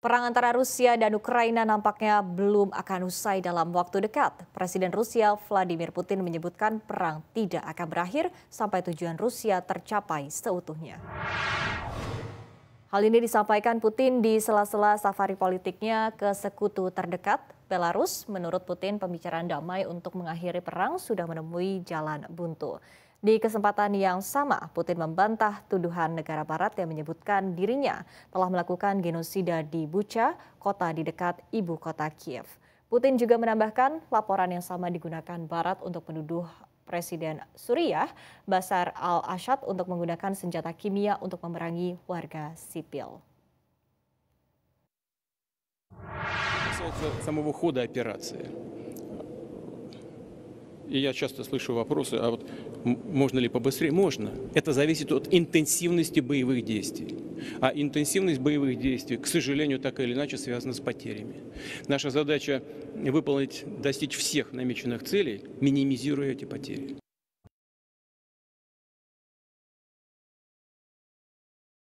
Perang antara Rusia dan Ukraina nampaknya belum akan usai dalam waktu dekat. Presiden Rusia Vladimir Putin menyebutkan perang tidak akan berakhir sampai tujuan Rusia tercapai seutuhnya. Hal ini disampaikan Putin di sela-sela safari politiknya ke sekutu terdekat, Belarus. Menurut Putin, pembicaraan damai untuk mengakhiri perang sudah menemui jalan buntu. Di kesempatan yang sama, Putin membantah tuduhan negara barat yang menyebutkan dirinya telah melakukan genosida di Bucha, kota di dekat ibu kota Kiev. Putin juga menambahkan laporan yang sama digunakan barat untuk menuduh Presiden Suriah Basar al-Assad untuk menggunakan senjata kimia untuk memerangi warga sipil. Самого хода операции. И я часто слышу вопросы, а вот можно ли побыстрее? Можно. Это зависит от интенсивности боевых действий. А интенсивность боевых действий, к сожалению, так или иначе связана с потерями. Наша задача выполнить, достичь всех намеченных целей, минимизируя эти потери.